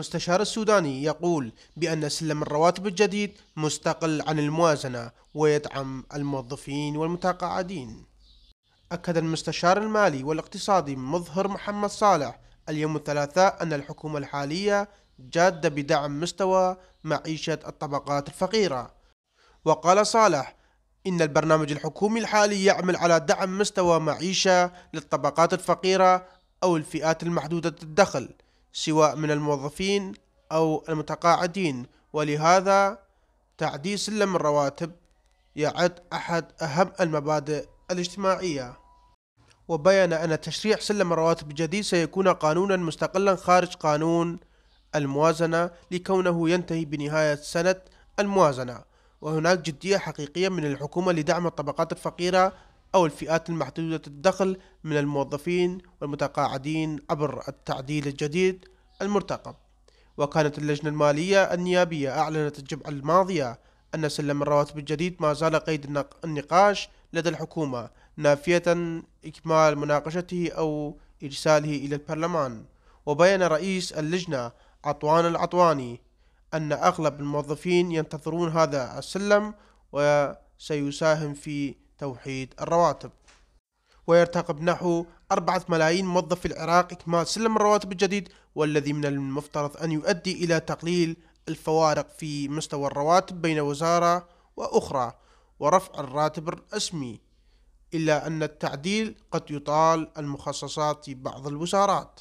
مستشار السوداني يقول بأن سلم الرواتب الجديد مستقل عن الموازنة ويدعم الموظفين والمتقاعدين أكد المستشار المالي والاقتصادي مظهر محمد صالح اليوم الثلاثاء أن الحكومة الحالية جادة بدعم مستوى معيشة الطبقات الفقيرة وقال صالح إن البرنامج الحكومي الحالي يعمل على دعم مستوى معيشة للطبقات الفقيرة أو الفئات المحدودة الدخل سواء من الموظفين أو المتقاعدين ولهذا تعديل سلم الرواتب يعد أحد أهم المبادئ الاجتماعية وبين أن تشريع سلم الرواتب الجديد سيكون قانونا مستقلا خارج قانون الموازنة لكونه ينتهي بنهاية سنة الموازنة وهناك جدية حقيقية من الحكومة لدعم الطبقات الفقيرة أو الفئات المحدودة الدخل من الموظفين والمتقاعدين عبر التعديل الجديد المرتقب وكانت اللجنة المالية النيابية أعلنت الجمعة الماضية أن سلم الرواتب الجديد ما زال قيد النقاش لدى الحكومة نافية إكمال مناقشته أو إرساله إلى البرلمان وبين رئيس اللجنة عطوان العطواني أن أغلب الموظفين ينتظرون هذا السلم وسيساهم في توحيد الرواتب ويرتقب نحو أربعة ملايين موظف في العراق إكمال سلم الرواتب الجديد والذي من المفترض أن يؤدي إلى تقليل الفوارق في مستوى الرواتب بين وزارة وأخرى ورفع الراتب الرسمي إلا أن التعديل قد يطال المخصصات في بعض الوزارات